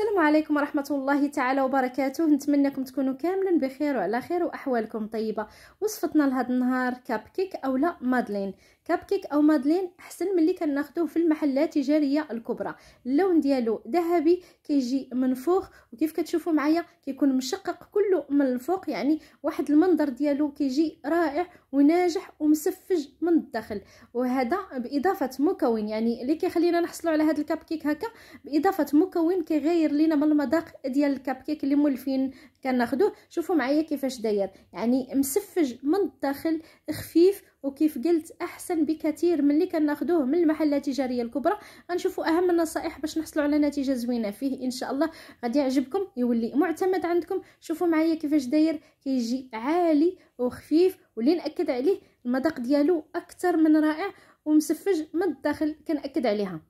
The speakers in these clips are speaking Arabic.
السلام عليكم ورحمة الله تعالى وبركاته نتمنىكم تكونوا كاملا بخير وعلى خير وأحوالكم طيبة وصفتنا لهذا النهار كاب كيك أو لا مادلين كابكيك او مادلين احسن ملي كناخذوه في المحلات التجاريه الكبرى اللون ديالو ذهبي كيجي منفوخ وكيف كتشوفوا معايا كيكون مشقق كله من الفوق يعني واحد المنظر ديالو كيجي رائع وناجح ومسفج من الداخل وهذا باضافه مكون يعني اللي كيخلينا نحصلوا على هذا الكابكيك هكا باضافه مكون كيغير لينا من المذاق ديال الكابكيك اللي مولفين كناخذوه شوفوا معايا كيفاش داير يعني مسفج من الداخل خفيف وكيف قلت احسن بكثير من اللي كناخذوه من المحلات التجاريه الكبرى غنشوفوا اهم النصائح باش نحصلوا على نتيجه زوينه فيه ان شاء الله غادي يعجبكم يولي معتمد عندكم شوفوا معايا كيفاش داير كيجي عالي وخفيف واللي ناكد عليه المذاق ديالو اكثر من رائع ومسفج من الداخل كنأكد عليها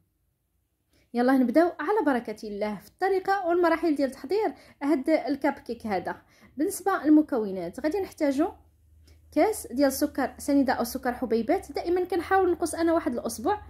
يلا نبداو على بركة الله في الطريقة والمراحل ديال تحضير هذا الكاب كيك هذا بالنسبة للمكونات غادي نحتاجو كاس ديال السكر سنيده او سكر حبيبات دائما كنحاول نقص انا واحد الاسبوع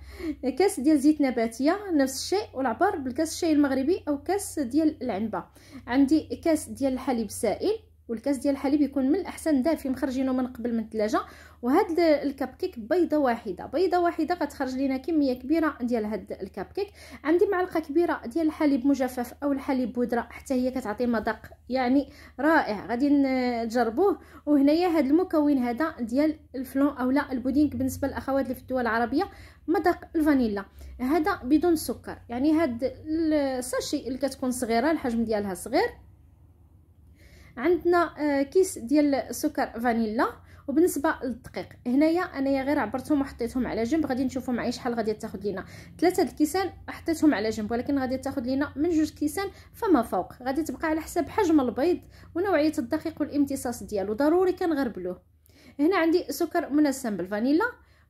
كاس ديال زيت نباتيه نفس الشيء والعبار بالكاس الشاي المغربي او كاس ديال العنبه عندي كاس ديال الحليب السائل والكاس ديال الحليب يكون من الاحسن دافي مخرجينه من قبل من الثلاجه وهاد الكب كيك بيضه واحده بيضه واحده غتخرج لينا كميه كبيره ديال هاد الكب كيك عندي معلقه كبيره ديال الحليب مجفف او الحليب بودره حتى هي كتعطي مذاق يعني رائع غادي نجربوه وهنايا هاد المكون هذا ديال الفلون اولا البودينك بالنسبه للاخوات اللي في الدول العربيه مذاق الفانيلا هذا بدون سكر يعني هاد الساشي اللي كتكون صغيره الحجم ديالها صغير عندنا آه، كيس ديال السكر فانيلا وبالنسبه للدقيق هنايا انايا غير عبرتهم وحطيتهم على جنب غادي نشوفوا معايا شحال غادي تاخذ لينا ثلاثه الكيسان حطيتهم على جنب ولكن غادي تاخذ لينا من جوج كيسان فما فوق غادي تبقى على حسب حجم البيض ونوعيه الدقيق والامتصاص ديالو ضروري كنغربلوه هنا عندي سكر منسم بالفانيلا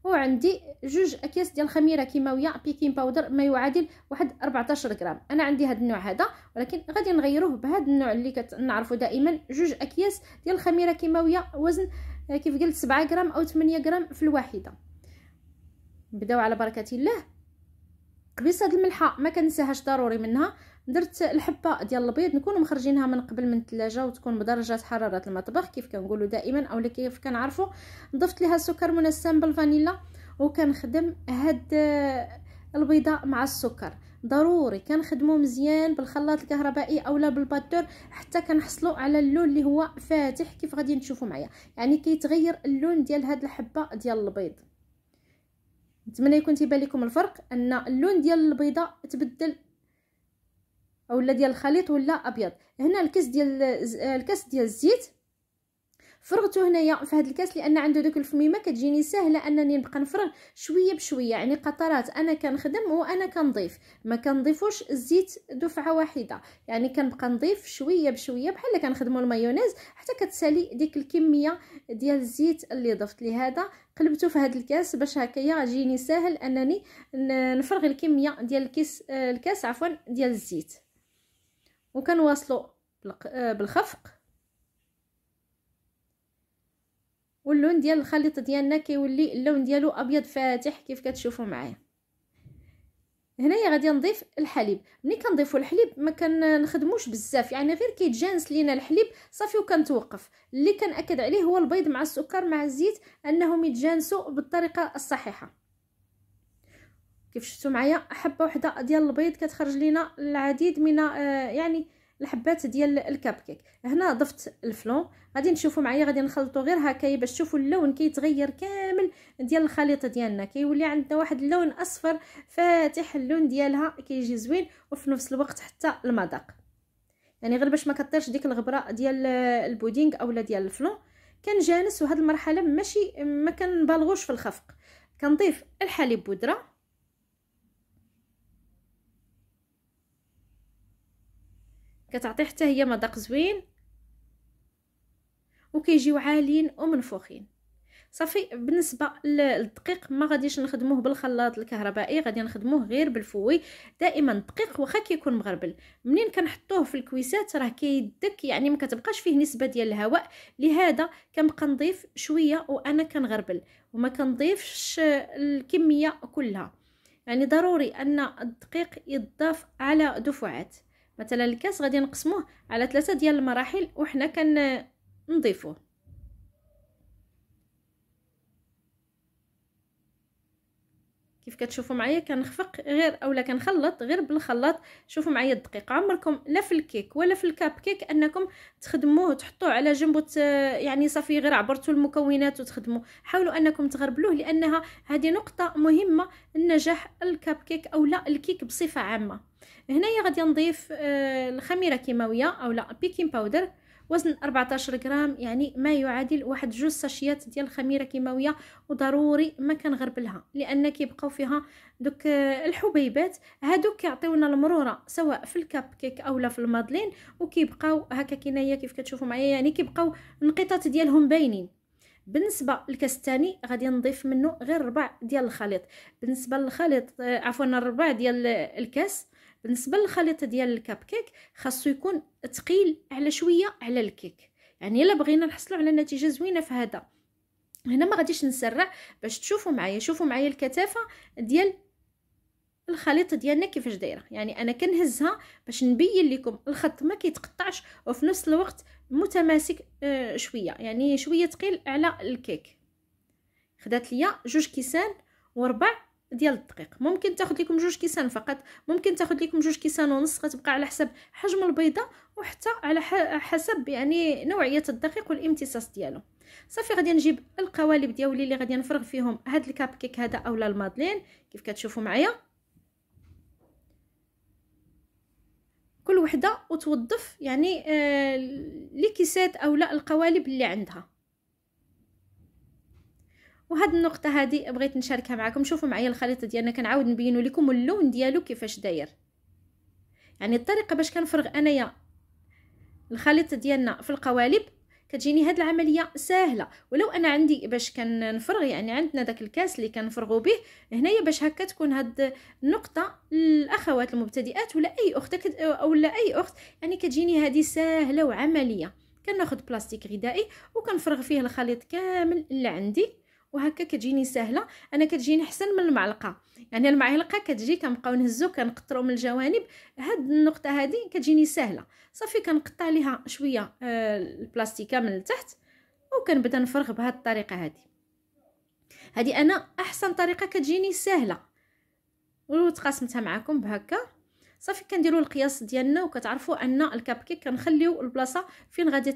وعندي جوج اكياس ديال الخميره كيماويه بيكين باودر ما يعادل واحد 14 غرام انا عندي هذا النوع هذا ولكن غادي نغيروه بهذا النوع اللي كنعرفوا دائما جوج اكياس ديال الخميره كيماويه وزن آه، كيف قلت 7 غرام او 8 غرام في الواحده نبداو على بركه الله كبيسه د الملحه ما كنساهاش ضروري منها درت الحبه ديال البيض نكونوا مخرجينها من قبل من الثلاجه وتكون بدرجه حراره المطبخ كيف كنقولوا دائما اولا كيف كنعرفوا ضفت لها سكر منسم بالفانيلا وكنخدم هاد البيضه مع السكر ضروري كنخدمو مزيان بالخلاط الكهربائي اولا بالباتور حتى كنحصلوا على اللون اللي هو فاتح كيف غادي تشوفوا معايا يعني كيتغير اللون ديال هاد الحبه ديال البيض نتمنى يكون تيبان لكم الفرق ان اللون ديال البيضه تبدل اولا ديال الخليط ولا ابيض هنا الكاس ديال الكاس ديال الزيت فرغته هنايا في هذا الكاس لان عنده دوك الفميمه كتجيني سهله انني نبقى نفرغ شويه بشويه يعني قطرات انا كنخدم وانا كنضيف ما كنضيفوش الزيت دفعه واحده يعني كنبقى نضيف شويه بشويه بحال كنخدموا المايونيز حتى كتسالي ديك الكميه ديال الزيت اللي ضفت لهذا قلبته في هذا الكاس باش هكايا يجيني ساهل انني نفرغ الكميه ديال الكيس الكاس عفوا ديال الزيت وكنواصلوا بالخفق واللون ديال الخليط ديالنا كيولي اللون ديالو ابيض فاتح كيف كتشوفوا معايا هنايا غادي نضيف الحليب ملي كنضيفوا الحليب ما كنخدموش بزاف يعني غير كيتجانس لينا الحليب صافي وكنتوقف اللي كنأكد عليه هو البيض مع السكر مع الزيت انهم يتجانسوا بالطريقه الصحيحه كيف شفتوا معايا حبه وحده ديال البيض كتخرج لينا العديد من آه، يعني الحبات ديال الكاب كيك هنا ضفت الفلون غادي نشوفوا معايا غادي نخلطوا غير هكايا باش تشوفوا اللون كيتغير كامل ديال الخليط ديالنا كيولي عندنا واحد اللون اصفر فاتح اللون ديالها كيجي زوين وفي نفس الوقت حتى المذاق يعني غير باش ما كطيرش ديك الغبره ديال البودينغ اولا ديال الفلون كنجانس وهاد المرحله ماشي ما كنبالغوش في الخفق كنضيف الحليب بودره كتعطي حتى هي مذاق زوين وكيجيو عاليين ومنفوخين صافي بالنسبه للدقيق ما غاديش نخدموه بالخلاط الكهربائي غادي نخدموه غير بالفوي دائما الدقيق واخا كيكون مغربل منين كنحطوه في الكويسات راه كيدك يعني ما كتبقاش فيه نسبه ديال الهواء لهذا كنبقى نضيف شويه وانا كنغربل وما كنضيفش الكميه كلها يعني ضروري ان الدقيق يضاف على دفعات مثلا الكاس غادي نقسموه على ثلاثه ديال المراحل وحنا كنضيفوه كيف كتشوفوا معايا كنخفق غير اولا كنخلط غير بالخلاط شوفوا معايا الدقيق عمركم لا في الكيك ولا في الكاب كيك انكم تخدموه وتحطوه على جنب وت... يعني صافي غير عبرتوا المكونات وتخدموا حاولوا انكم تغربلوه لانها هذه نقطه مهمه لنجاح الكاب كيك او لا الكيك بصفه عامه هنايا غادي نضيف آه، الخميره كيماويه او لا بيكين باودر وزن 14 غرام يعني ما يعادل واحد جوج ساشيات ديال الخميره كيماويه وضروري ما كنغربلها لان كيبقاو فيها دوك الحبيبات هادوك كيعطيونا المروره سواء في الكاب كيك اولا في المادلين وكيبقاو هكا كينايا كيف كتشوفوا معايا يعني كيبقاو النقيطات ديالهم باينين بالنسبه للكاس الثاني غادي نضيف منه غير ربع ديال الخليط بالنسبه للخليط آه، عفوا الربع ديال الكاس بالنسبه للخليط ديال الكاب كيك خاصو يكون ثقيل على شويه على الكيك يعني الا بغينا نحصلوا على نتيجه زوينه في هذا هنا ما غاديش نسرع باش تشوفوا معايا شوفوا معايا الكثافه ديال الخليط ديالنا كيفاش دايره يعني انا كنهزها باش نبين لكم الخط ما كيتقطعش وفي نفس الوقت متماسك آه شويه يعني شويه ثقيل على الكيك خدات ليا جوج كيسان وربع ديال الدقيق ممكن تاخذ لكم جوج كيسان فقط ممكن تاخذ لكم جوج كيسان ونص غتبقى على حسب حجم البيضه وحتى على حسب يعني نوعيه الدقيق والامتصاص ديالو صافي غادي نجيب القوالب ديالي اللي غادي نفرغ فيهم هاد الكاب كيك هذا اولا المادلين كيف كتشوفوا معايا كل وحده وتوظف يعني آه، ليكيسات او لا القوالب اللي عندها وهاد النقطه هذه بغيت نشاركها معكم شوفوا معايا الخليط ديالنا كنعاود نبين لكم اللون ديالو كيفاش داير يعني الطريقه باش كنفرغ انايا الخليط ديالنا في القوالب كتجيني هاد العمليه سهله ولو انا عندي باش كنفرغ يعني عندنا داك الكاس اللي كنفرغوا به هنايا باش هكا تكون هاد النقطه الاخوات المبتدئات ولا اي اخت او لا اي اخت يعني كتجيني هذه سهله وعمليه كناخذ بلاستيك غذائي وكنفرغ فيه الخليط كامل اللي عندي وهكا كتجيني سهله انا كتجيني احسن من المعلقه يعني المعلقه كتجي كنبقاو نهزو كنقطرو من الجوانب هاد النقطه هادي كتجيني سهله صافي كنقطع ليها شويه آه، البلاستيكه من التحت وكنبدا نفرغ بهاد الطريقه هادي هادي انا احسن طريقه كتجيني سهله وتقاسمتها معكم بهكا صافي كنديروا القياس ديالنا وكتعرفوا ان الكاب كيك كنخليو البلاصه فين غادي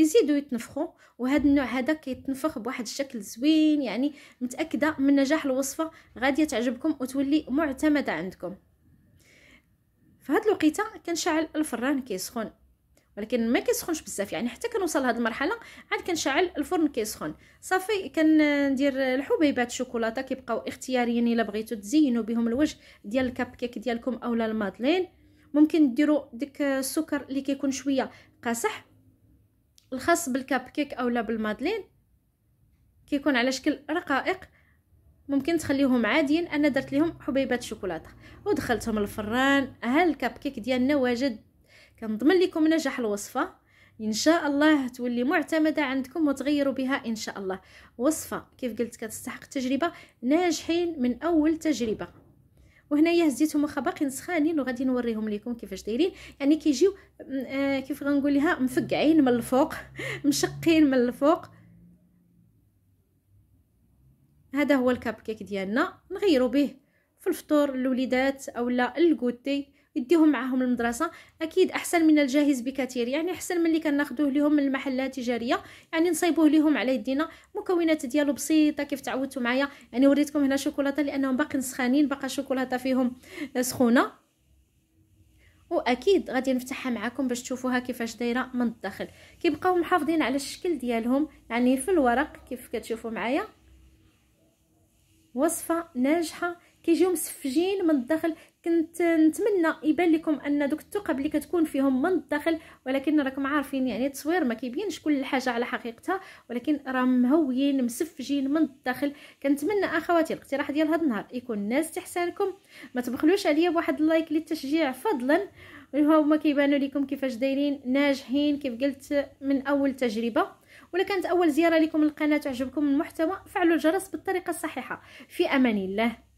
يزيدوا يتنفخوا وهذا النوع هذا كيتنفخ بواحد الشكل زوين يعني متاكده من نجاح الوصفه غادي تعجبكم وتولي معتمده عندكم فهاد الوقيته كنشعل الفران كيسخن ولكن ما كيسخنش بزاف يعني حتى كنوصل لهاد المرحله عاد كنشعل الفرن كيسخن صافي كندير الحبيبات شوكولاته كيبقاو اختياريين الا بغيتو تزينوا بهم الوجه ديال الكاب كيك ديالكم اولا المادلين ممكن ديروا ديك السكر اللي كيكون شويه قاصح الخاص بالكاب كيك اولا بالمادلين كيكون على شكل رقائق ممكن تخليهم عاديين انا درت لهم حبيبات شوكولاته ودخلتهم الفران ها الكاب كيك ديالنا واجد كنضمن لكم نجاح الوصفه ان شاء الله تولي معتمده عندكم وتغيروا بها ان شاء الله وصفه كيف قلت كتستحق التجربه ناجحين من اول تجربه وهنايا هزيتهم واخا باقيين سخانين وغادي نوريهم لكم كيفاش دايرين يعني كيجيو آه، كيف غنقول لها مفقعين من الفوق مشقين من الفوق هذا هو الكاب كيك ديالنا نغيروا به في الفطور للوليدات اولا الكوتي يديهم معاهم المدرسه اكيد احسن من الجاهز بكثير يعني احسن من اللي كناخذوه لهم من المحلات التجاريه يعني نصيبوه لهم على يدينا مكونات ديالو بسيطه كيف تعودتوا معايا يعني وريتكم هنا شوكولاته لانهم باقيين سخانين باقا شوكولاته فيهم سخونه واكيد غادي نفتحها معكم باش تشوفوها كيفاش دايره من الداخل كيبقاو محافظين على الشكل ديالهم يعني في الورق كيف كتشوفوا معايا وصفه ناجحه كيجيو مسفجين من الداخل كنت نتمنى يبان لكم ان دوك الثقب اللي كتكون فيهم من الداخل ولكن راكم عارفين يعني التصوير ما كيبينش كل حاجه على حقيقتها ولكن راه مهويين مسفجين من الداخل كنتمنى اخواتي الاقتراح ديال هذا النهار يكون ناس تحسانكم ما تبخلوش عليا بواحد اللايك للتشجيع فضلا هما كيبانوا لكم كيفاش دايرين ناجحين كيف قلت من اول تجربه ولا كانت اول زياره لكم للقناه تعجبكم المحتوى فعلوا الجرس بالطريقه الصحيحه في امان الله